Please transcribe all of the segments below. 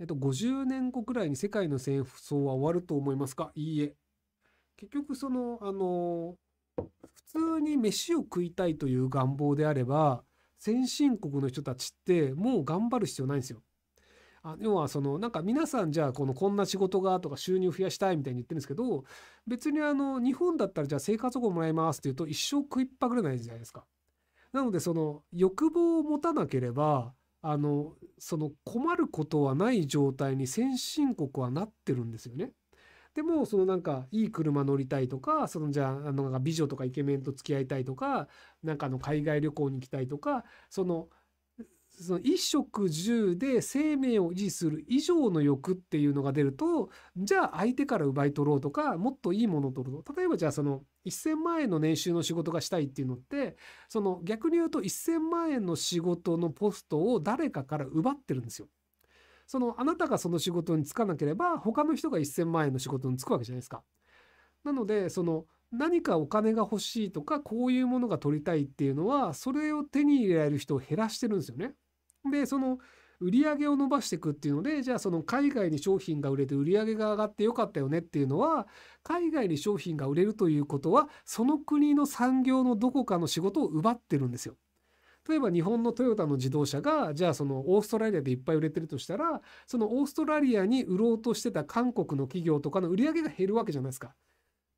えっと、50年後くらいに世界の戦争は終わると思いますかいいえ。結局、その、あの、普通に飯を食いたいという願望であれば、先進国の人たちってもう頑張る必要ないんですよ。あ要はそのなんか皆さんじゃあこのこんな仕事がとか収入増やしたいみたいに言ってるんですけど別にあの日本だったらじゃあ生活保護もらいますって言うと一生食いっぱぐれないじゃないですか。なのでその欲望を持たなければあのその困ることはない状態に先進国はなってるんですよね。でもそのなんかいい車乗りたいとかそのじゃああのなんか美女とかイケメンと付き合いたいとかなんかの海外旅行に行きたいとかそのその一食十で生命を維持する以上の欲っていうのが出るとじゃあ相手から奪い取ろうとかもっといいものを取ると例えばじゃあその1,000万円の年収の仕事がしたいっていうのってその逆に言うと1,000万円の仕事のポストを誰かから奪ってるんですよ。そのあなたがその仕事に就かなければ他の人が1,000万円の仕事に就くわけじゃないですか。なのでその何かお金が欲しいとかこういうものが取りたいっていうのはそれを手に入れられる人を減らしてるんですよね。でその売り上げを伸ばしていくっていうのでじゃあその海外に商品が売れて売り上げが上がってよかったよねっていうのは海外に商品が売れるということはその国の産業のどこかの仕事を奪ってるんですよ。例えば日本のトヨタの自動車がじゃあそのオーストラリアでいっぱい売れてるとしたらそのオーストラリアに売ろうとしてた韓国の企業とかの売り上げが減るわけじゃないですか。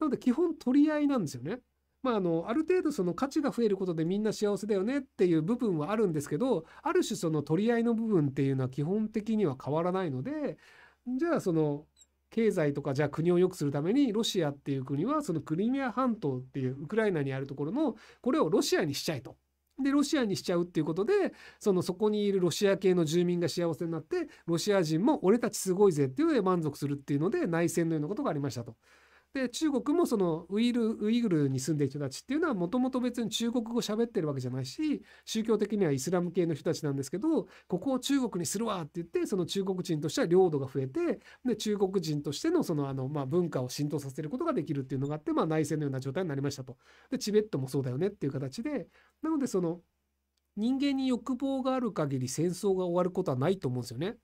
なので基本取り合いなんですよね。まあ、あのある程度その価値が増えることでみんな幸せだよねっていう部分はあるんですけどある種その取り合いの部分っていうのは基本的には変わらないのでじゃあその経済とかじゃあ国を良くするためにロシアっていう国はそのクリミア半島っていうウクライナにあるところのこれをロシアにしちゃえと。でロシアにしちゃうっていうことでそのそこにいるロシア系の住民が幸せになってロシア人も俺たちすごいぜっていうので満足するっていうので内戦のようなことがありましたと。で中国もそのウイルウイグルに住んでる人たちっていうのはもともと別に中国語喋ってるわけじゃないし宗教的にはイスラム系の人たちなんですけどここを中国にするわって言ってその中国人としては領土が増えてで中国人としてのそのあの、まあ、文化を浸透させることができるっていうのがあって、まあ、内戦のような状態になりましたと。でチベットもそうだよねっていう形でなのでその人間に欲望がある限り戦争が終わることはないと思うんですよね。